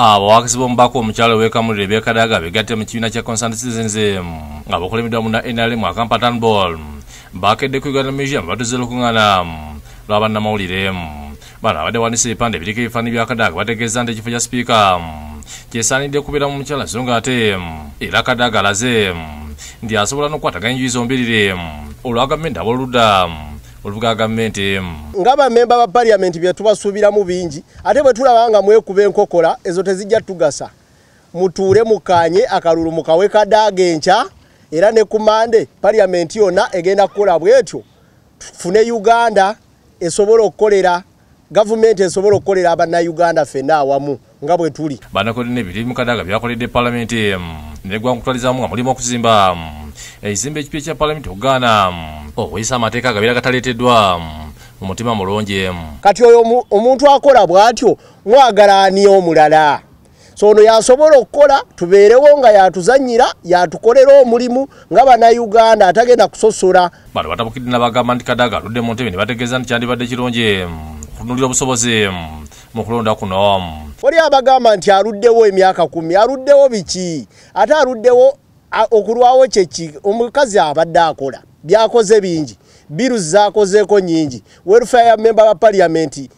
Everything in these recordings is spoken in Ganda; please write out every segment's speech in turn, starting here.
abawagizi bomubaka omukyalo wekamuli ebyekadaga begatte mu kibiina kya consant citizensm nga bakulembeddwa muna nrm akampa tanball bakedde ku uganda museum batuze olukuŋŋana lwabannamawulire bano abadde wandisa ebipande ebiriko ebifaani byakadaga bategeeza nti ekifo kya sipiika kyesaanidde kubeera mu mukyala so nga ate era kadaga alaze nti asobola n'okukwataganya enjuyi zombirire olwa gavumenti ab'oludda oluvuga gavumenti emu nga bamemba ba paliamenti byetubasuubiramu bingi ate bwe tulabanga mwekuba enkokola ezo tezijja tugasa mutuule mukanye akalulu mukawe kadaaga enkya era ne kumande paliamenti yonna egenda kukola bwetyo tufune uganda esobole okukolera gavumenti esobole okukolera abannauganda fenna awamu nga bwe tuli banakolina ebiri mukadaaga byakoledde paliamenti emu neegwa nkutwalizamu nga mulimu okuzimba mm, ekizimba ekipya ekya paliamenti ogaana mm. okuyisa oh, amateeka agabira gataleeteddwa mm, mu mutima mulungi emu kati oyo omuntu akola bw'atyo mwagalaaniya omulala so ono yasobola okukola tubeerewo nga yatuzanyira yatukolera omulimu nga bannauganda atagenda kusosola bano batabukidde nabagamba nti kadaga atudde mu ntebe ne bategeeza nti kyandibadde kirungi emu mm, kutunulira obusobozi emu mm, mu kulonda kuno omu oli abagamba nti aluddewo emyaka kumi aluddewo biki ate aluddewo okulwawo kyeki omukazi abadde akola byakoze bingi biru zakozeeko nyingi welfare ya member ba parliament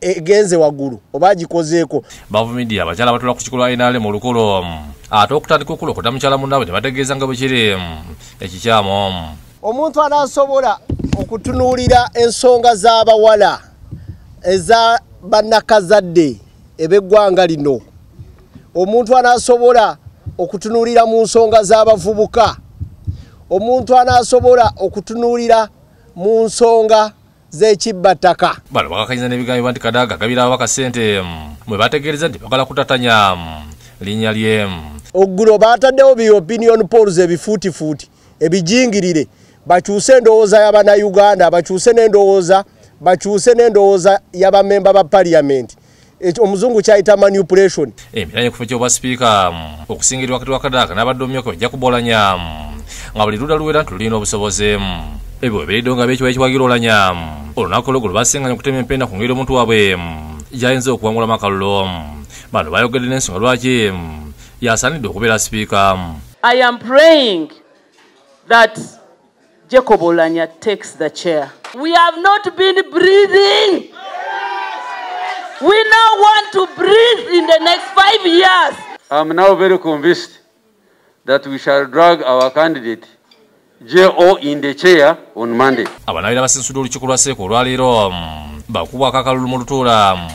egenze e, e waggulu oba gikozeeko bavumidia abakyala batula ku kikolwa inale mu lukolo mm, ate okutandika okulokota mukyala munnaabwe tebategeeza nga bwe kiri mm, ekikyamu mm. omuntu anaasobola okutunuulira ensonga z'abawala eza bannakazadde ebeggwanga lino omuntu anaasobola okutunuulira mu nsonga z'abavubuka omuntu anasobola okutunulira mu nsonga zekibbataka bano bakakanyiza nebigambibwa nti kadaga gabirawo bakasente mm, mwe bategereza nti bagala kutatanya mm, linnya lye mm. oggulo bataddewo bi opinion pols ebifuutifuuti ebijingirire bakyuse endowooza yabanauganda bakyuse nendowooza bakyuse nendowooza yabamemba ba paliamenti omuzungu kyayita manipulation emiranyekufo eh, kyobwa sipiika okusingirwa kati wakadaka n'abadde omumyoka bajja kubolanya nga buli lula luwera nti lulina obusobozimu ebiwebeledde nga bekiwa ekiwagira olanya olunaku lwegulo basinganya okutema empenda ku ngeri omuntu waabwe gyayinza okuwangula makalulo bano bayogedde n'ensonga lwaki yasaanidde okubeera sipiika i am praying that jacob olanya takes the chair we have not been breathing we now want to breathe in the next five years I'm now very convinced that we shall drag our candidate jo in the chair on monday abanabera basinsudde olukiiko lwa seeko olwaleero mm, bakubwako akalulu mu lutuula mm,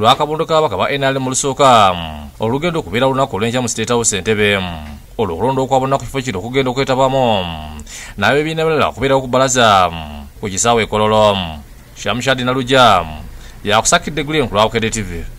lwakabondo kabaka ba nr mu lusooka mm, olugendo okubeera olunaku olwenkya mu state house entebe olwokulonda okwabonna ku kifo kino okugenda okwetabamu n'abebiina balala okubeerawo ku bbalaza ku kisaawa ekololo shamshadi naluja yakusakidde glenkulwakukede tv